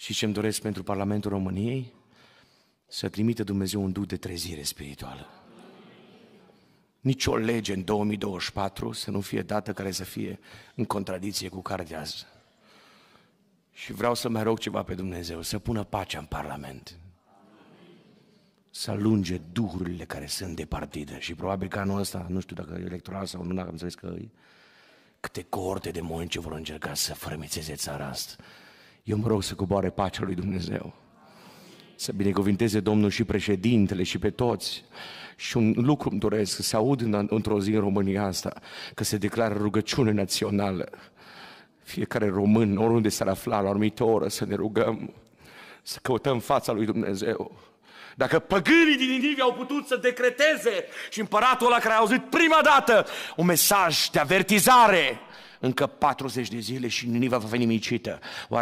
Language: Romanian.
Și ce-mi doresc pentru Parlamentul României? Să trimite Dumnezeu un duc de trezire spirituală. Nici o lege în 2024 să nu fie dată care să fie în contradicție cu care de azi. Și vreau să mai rog ceva pe Dumnezeu, să pună pacea în Parlament. Să alunge duhurile care sunt de partidă. Și probabil că anul ăsta, nu știu dacă electoral sau nu, dacă am înțeles că câte coorte de ce vor încerca să frămițeze țara asta eu mă rog să coboare pacea lui Dumnezeu. Să binecuvinteze Domnul și președintele și pe toți. Și un lucru îmi doresc să se aud într-o zi în România asta, că se declară rugăciune națională. Fiecare român, oriunde s-ar afla, la o anumită oră, să ne rugăm, să căutăm fața lui Dumnezeu. Dacă păgânii din Ninive au putut să decreteze și împăratul ăla care a auzit prima dată un mesaj de avertizare, încă 40 de zile și Ninive va fi micită. Oare